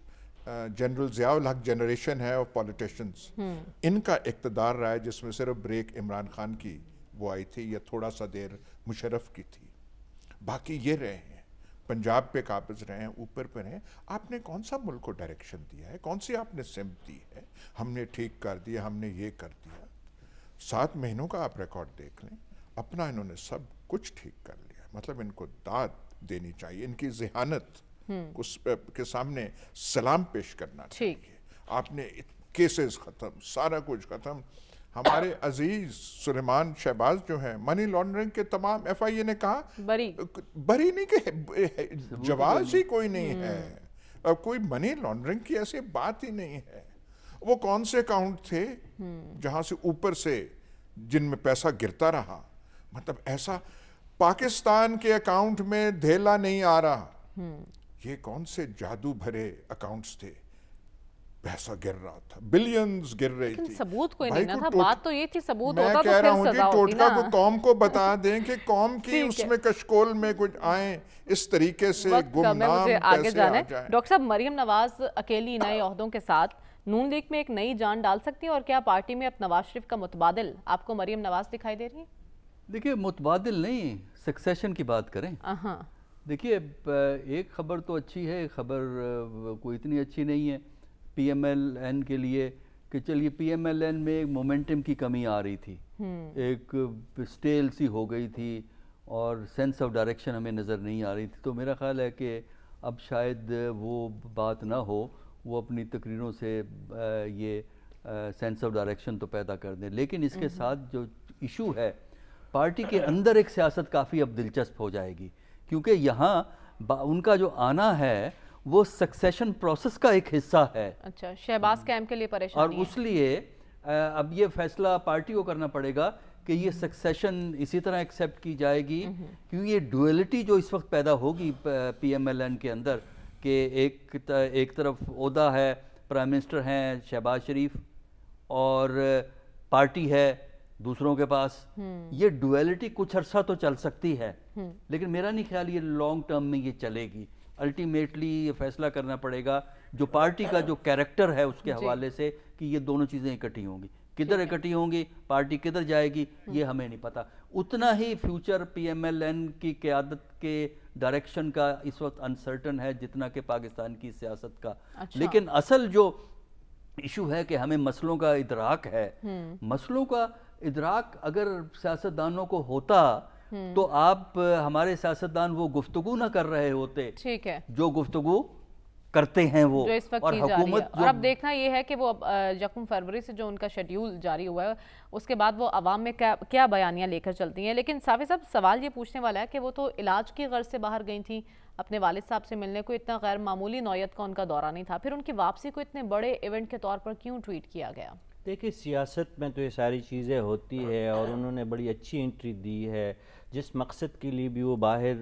जनरल ज़ियाउल हक जनरेशन है ऑफ पॉलिटिशन्स हम्म। इनका इकतदार रहा है जिसमें सिर्फ ब्रेक इमरान खान की वो आई थी या थोड़ा सा देर मुशरफ की थी बाकी ये रहे हैं पंजाब पे काबिज रहे हैं ऊपर पर हैं आपने कौन सा मुल्क को डायरेक्शन दिया है कौन सी आपने सिम दी है हमने ठीक कर दिया हमने ये कर दिया सात महीनों का आप रिकॉर्ड देख लें अपना इन्होंने सब कुछ ठीक कर लिया मतलब इनको दाद देनी चाहिए इनकी जहानत हम्म। उस के सामने सलाम पेश करना चाहिए आपने केसेस ख़त्म सारा कुछ ख़त्म हमारे अजीज सुलेमान शहबाज जो हैं मनी लॉन्ड्रिंग के तमाम एफ आई ए ने कहा बरी बरी नहीं के तो जवाब ही कोई नहीं हम्म। है अब कोई मनी लॉन्ड्रिंग की ऐसी बात ही नहीं है वो कौन से अकाउंट थे हम्म। जहां से ऊपर से जिनमें पैसा गिरता रहा मतलब ऐसा पाकिस्तान के अकाउंट में धेला नहीं आ रहा हम्म। ये कौन से जादू भरे अकाउंट्स थे पैसा गिर रहा था बिलियंस गिर रही थी सबूत कोई नहीं ना था बात तो ये थी सबूत मैं होता तो कह तो रहा हूँ जी टोटका को कौम को बता दें कि कौम की उसमें कशकोल में कुछ आए इस तरीके से गुमनाम आगे जाने डॉक्टर साहब मरियम नवाज अकेली नए अहदों के साथ नून लीग में एक नई जान डाल सकती है और क्या पार्टी में अब नवाज शरीफ का मुतबादल आपको मरियम नवाज दिखाई दे रही है देखिए मुतबादल नहीं सक्सेशन की बात करें देखिए एक खबर तो अच्छी है खबर कोई इतनी अच्छी नहीं है पी एम एल एन के लिए कि चलिए पी एम एल एन में एक मोमेंटम की कमी आ रही थी हम्म। एक स्टेल सी हो गई थी और सेंस ऑफ डायरेक्शन हमें नज़र नहीं आ रही थी तो मेरा ख्याल है कि अब शायद वो बात ना हो वो अपनी तकरीरों से ये सेंस ऑफ डायरेक्शन तो पैदा कर दें लेकिन इसके हम्म। साथ जो इशू है पार्टी के अंदर एक सियासत काफ़ी अब दिलचस्प हो जाएगी क्योंकि यहाँ उनका जो आना है वो सक्सेशन प्रोसेस का एक हिस्सा है अच्छा शहबाज हम्म। कैम के लिए परेशान और लिए अब ये फैसला पार्टी को करना पड़ेगा कि ये सक्सेशन इसी तरह एक्सेप्ट की जाएगी हम्म, हम्म। क्योंकि ये डुअलिटी जो इस वक्त पैदा होगी पीएमएलएन के अंदर कि एक एक तरफ उदा है प्राइम मिनिस्टर हैं शहबाज शरीफ और पार्टी है दूसरों के पास ये डुअलिटी कुछ अरसा तो चल सकती है लेकिन मेरा नहीं ख्याल ये लॉन्ग टर्म में ये चलेगी अल्टीमेटली ये फैसला करना पड़ेगा जो पार्टी का जो कैरेक्टर है उसके हवाले से कि ये दोनों चीज़ें इकट्ठी होंगी किधर इकट्ठी होंगी पार्टी किधर जाएगी हम्म। ये हमें नहीं पता उतना ही फ्यूचर पीएमएलएन की क्यादत के डायरेक्शन का इस वक्त अनसर्टन है जितना कि पाकिस्तान की सियासत का अच्छा। लेकिन असल जो इशू है कि हमें मसलों का इदराक है हम्म। मसलों का इदराक अगर सियासतदानों को होता तो आप हमारे सियासतदान वो गुफ्तगु ना कर रहे होते ठीक है जो गुफ्तगु करते हैं वो जो इस वक्त और हुकूमत और अब देखना ये है कि वो अब यकम फरवरी से जो उनका शेड्यूल जारी हुआ है उसके बाद वो आवाम में क्या क्या बयानियाँ लेकर चलती हैं लेकिन साफी साहब सवाल ये पूछने वाला है कि वो तो इलाज की गर्ज से बाहर गई थी अपने वाल साहब से मिलने को इतना गैर मामूली नौीयत का उनका दौरा नहीं था फिर उनकी वापसी को इतने बड़े इवेंट के तौर पर क्यों ट्वीट किया गया देखिए सियासत में तो ये सारी चीज़ें होती है और उन्होंने बड़ी अच्छी एंट्री दी है जिस मकसद के लिए भी वो बाहर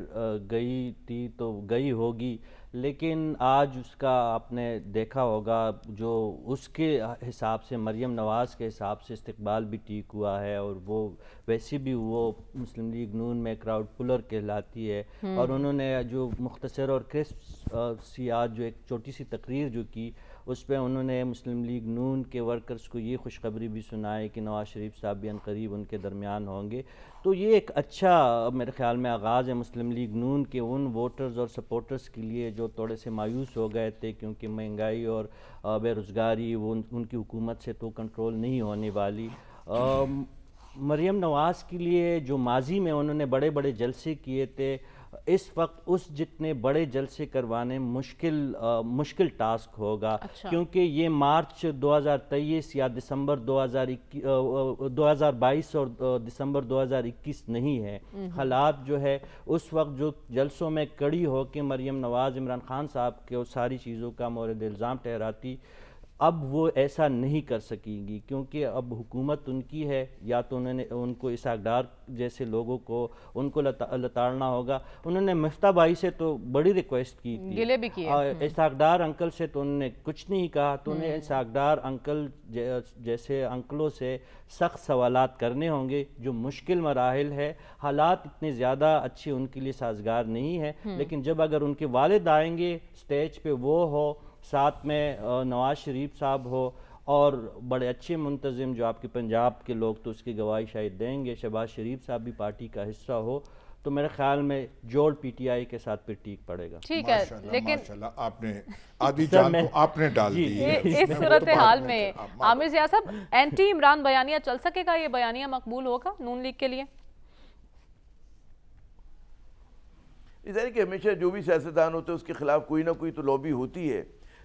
गई थी तो गई होगी लेकिन आज उसका आपने देखा होगा जो उसके हिसाब से मरियम नवाज़ के हिसाब से इस्तबाल भी ठीक हुआ है और वो वैसे भी वो मुस्लिम लीग नून में क्राउड पुलर कहलाती है हम्म। और उन्होंने जो मुख्तर और क्रिस्प सी आज जो एक छोटी सी तकरीर जो की उस पर उन्होंने मुस्लिम लीग नून के वर्कर्स को ये खुशखबरी भी सुनाई कि नवाज शरीफ साहब भी करीब उनके दरमियान होंगे तो ये एक अच्छा मेरे ख्याल में आगाज़ है मुस्लिम लीग नून के उन वोटर्स और सपोर्टर्स के लिए जो थोड़े से मायूस हो गए थे क्योंकि महंगाई और बेरोज़गारी वो उन, उनकी हुकूमत से तो कंट्रोल नहीं होने वाली मरियम नवाज़ के लिए जो माजी में उन्होंने बड़े बड़े जलसे किए थे इस वक्त उस जितने बड़े जलसे करवाने मुश्किल आ, मुश्किल टास्क होगा अच्छा। क्योंकि ये मार्च 2023 या दिसंबर 2022 और दिसंबर 2021 नहीं है हम्म। हालात जो है उस वक्त जो जलसों में कड़ी हो के मरीम नवाज़ इमरान खान साहब के सारी चीज़ों का मौरद इल्ज़ाम ठहराती अब वो ऐसा नहीं कर सकेंगी क्योंकि अब हुकूमत उनकी है या तो उन्होंने उनको डार जैसे लोगों को उनको लता, लताड़ना होगा उन्होंने मफ्ता भाई से तो बड़ी रिक्वेस्ट की थी भी किए हम्म। इसहाकडार अंकल से तो उन्होंने कुछ नहीं कहा तो उन्हें हम्म। इसहाकडार अंकल जैसे अंकलों से सख्त सवाल करने होंगे जो मुश्किल मराहल है हालात इतने ज़्यादा अच्छे उनके लिए साजगार नहीं है हम्म। लेकिन जब अगर उनके वालद आएंगे स्टेज पर वो हो साथ में नवाज शरीफ साहब हो और बड़े अच्छे मुंतजिम जो आपके पंजाब के लोग तो उसकी गवाही शायद देंगे शहबाज शरीफ साहब भी पार्टी का हिस्सा हो तो मेरे ख्याल में जोड़ पीटीआई के साथ फिर टीक पड़ेगा ठीक है लेकिन आपने [laughs] आदि जान को तो आपने डाल दी इस सूरत हाल में आमिर जिया साहब एंटी इमरान बयानिया चल सकेगा ये बयानिया मकबूल होगा नून लीग के लिए इधर कि हमेशा जो भी सियासतदान होते हैं उसके खिलाफ कोई ना कोई तो लॉबी होती है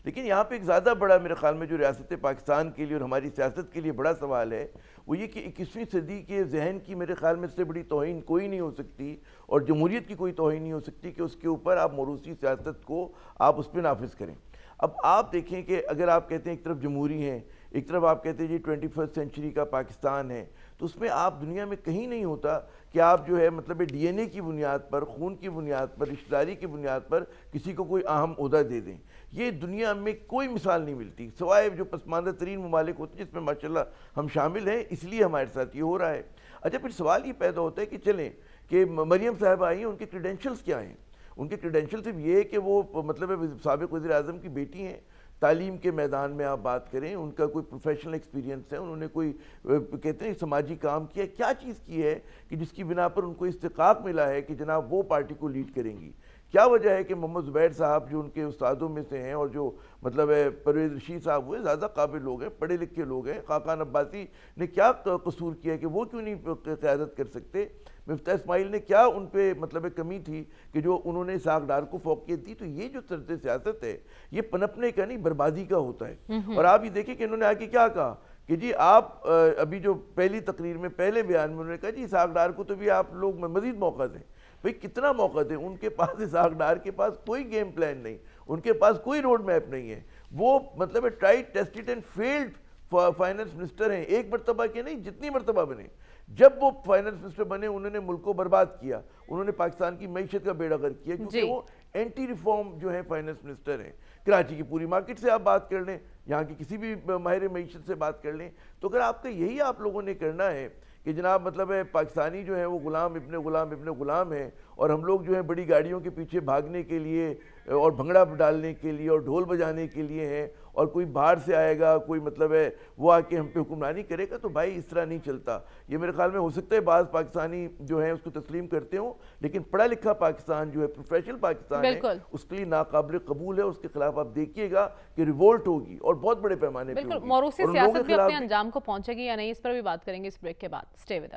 लेकिन यहाँ पे एक ज़्यादा बड़ा मेरे ख्याल में जो रियासत पाकिस्तान के लिए और हमारी सियासत के लिए बड़ा सवाल है वो ये कि इक्कीसवीं सदी के जहन की मेरे ख्याल में इससे बड़ी तोहन कोई नहीं हो सकती और जमहूरीत की कोई तोहन नहीं हो सकती कि उसके ऊपर आप मरूसी सियासत को आप उस पर नाफिज करें अब आप देखें कि अगर आप कहते हैं एक तरफ जमहूरी हैं एक तरफ आप कहते हैं जी ट्वेंटी फर्स्ट सेंचुरी का पाकिस्तान है तो उसमें आप दुनिया में कहीं नहीं होता कि आप जो है मतलब डीएनए की बुनियाद पर खून की बुनियाद पर रिश्तेदारी की बुनियाद पर किसी को कोई अहम अहदा दे दें ये दुनिया में कोई मिसाल नहीं मिलती सवाए जो पसमानदा तरीन ममालिक होते हैं जिसमें माशा हम शामिल हैं इसलिए हमारे साथ ये हो रहा है अच्छा फिर सवाल ये पैदा होता है कि चलें कि मरीम साहब आई हैं उनके क्रीडेंशल्स क्या हैं उनके क्रीडेंशल सिर्फ ये है कि वो मतलब सबक वजी अजम की बेटी हैं तालीम के मैदान में आप बात करें उनका कोई प्रोफेशनल एक्सपीरियंस है उन्होंने कोई कहते हैं समाजी काम किया क्या चीज़ की है कि जिसकी बिना पर उनको इस्तक मिला है कि जनाब वो पार्टी को लीड करेंगी क्या वजह है कि मोहम्मद ज़ुबैर साहब जो उनके उस्तादों में से हैं और जो मतलब है परवेज़ रशीद साहब हुए ज़्यादा काबिल लोग हैं पढ़े लिखे लोग हैं खाकान अब्बासी ने क्या कसूर किया कि वो क्यों नहीं क्यादत कर सकते मफ्ता इसमाइल ने क्या उन पर मतलब कमी थी कि जो उन्होंने साग डार को फोकियत दी तो ये जो तर्ज सियासत है ये पनपने का नहीं बर्बादी का होता है और आप ये देखें कि इन्होंने आके क्या कहा कि जी आप अभी जो पहली तकरीर में पहले बयान में उन्होंने कहा जी साग डार को तो भी आप लोग मजीद मौका दें भाई कितना मौका दें उनके पास इस आगडार के पास कोई गेम प्लान नहीं उनके पास कोई रोड मैप नहीं है वो मतलब tried tested and failed finance minister हैं एक मरतबा के नहीं जितनी मरतबा बने जब वो फाइनेंस मिनिस्टर बने उन्होंने मुल्क को बर्बाद किया उन्होंने पाकिस्तान की मीशत का बेड़ा कर किया क्योंकि वो एंटी रिफॉर्म जो है फाइनेंस मिनिस्टर हैं कराची की पूरी मार्केट से आप बात कर लें यहाँ की किसी भी माहिर मीशत से बात कर लें तो अगर आपका यही आप लोगों ने करना है कि जनाब मतलब है पाकिस्तानी जो है वो ग़ुलाम इबन ग़ुलाम इबन ग़ुलाम हैं और हम लोग जो है बड़ी गाड़ियों के पीछे भागने के लिए और भंगड़ा डालने के लिए और ढोल बजाने के लिए हैं और कोई बाहर से आएगा कोई मतलब है वो आके हम पे हुक्मरानी करेगा तो भाई इस तरह नहीं चलता ये मेरे ख्याल में हो सकता है बाज़ पाकिस्तानी जो है उसको तस्लीम करते हो लेकिन पढ़ा लिखा पाकिस्तान जो है प्रोफेशनल पाकिस्तान है उसके लिए नाकबिल कबूल है उसके खिलाफ आप देखिएगा कि रिवोल्ट होगी और बहुत बड़े पैमाने पर पहुंचेगी या नहीं इस पर भी बात करेंगे इस ब्रेक के बाद स्टे विद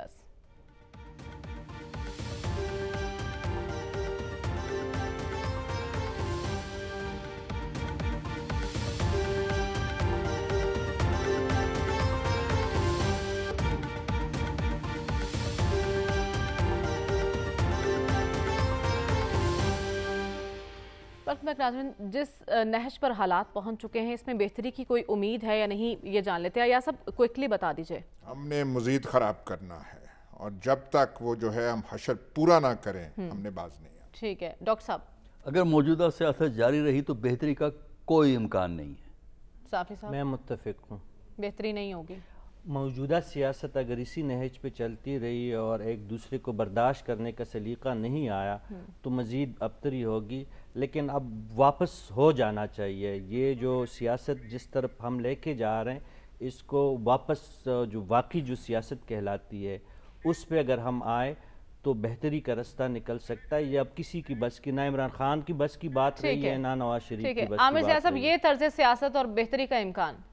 वक्त में मकराजन जिस नहज पर हालात पहुंच चुके हैं इसमें बेहतरी की कोई उम्मीद है या नहीं ये जान लेते हैं या सब क्विकली बता दीजिए हमने मजीद ख़राब करना है और जब तक वो जो है हम हशर पूरा ना करें हम्म। हमने बाज नहीं ठीक है डॉक्टर साहब अगर मौजूदा सियासत जारी रही तो बेहतरी का कोई इम्कान नहीं है साफी साहब मैं मुतफिक हूँ बेहतरी नहीं होगी मौजूदा सियासत अगर इसी नहज पे चलती रही और एक दूसरे को बर्दाश्त करने का सलीका नहीं आया हम्म। तो मज़ीद अबतरी होगी लेकिन अब वापस हो जाना चाहिए ये जो सियासत जिस तरफ हम लेके जा रहे हैं इसको वापस जो वाकई जो सियासत कहलाती है उस पर अगर हम आए तो बेहतरी का रास्ता निकल सकता है ये अब किसी की बस की ना इमरान खान की बस की बात रही है ना नवाज शरीफ की बस आमिर साहब ये तर्ज सियासत और बेहतरी का इम्कान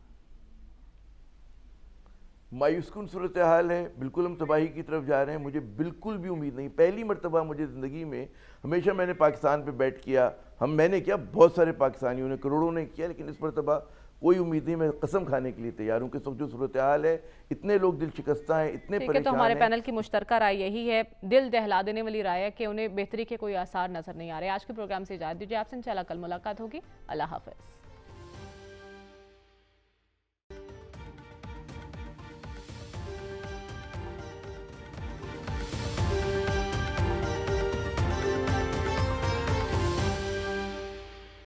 मायूसकुन सूरत हाल है बिल्कुल हम तबाही की तरफ जा रहे हैं मुझे बिल्कुल भी उम्मीद नहीं पहली मरतबा मुझे ज़िंदगी में हमेशा मैंने पाकिस्तान पर बैठ किया हम मैंने किया बहुत सारे पाकिस्तानियों ने करोड़ों ने किया लेकिन इस मरतबा कोई उम्मीद नहीं मैं कसम खाने के लिए तैयार हूँ कि सब जो सूरत हाल है इतने लोग दिल शिकस्ता हैं इतने तो परेशान तो हमारे पैनल की मुश्तरक राय यही है दिल दहला देने वाली राय है कि उन्हें बेहतरी के कोई आसार नज़र नहीं आ रहे आज के प्रोग्राम से इजाज़ दीजिए आपसे इंशाल्लाह कल मुलाकात होगी अल्लाह हाफिज़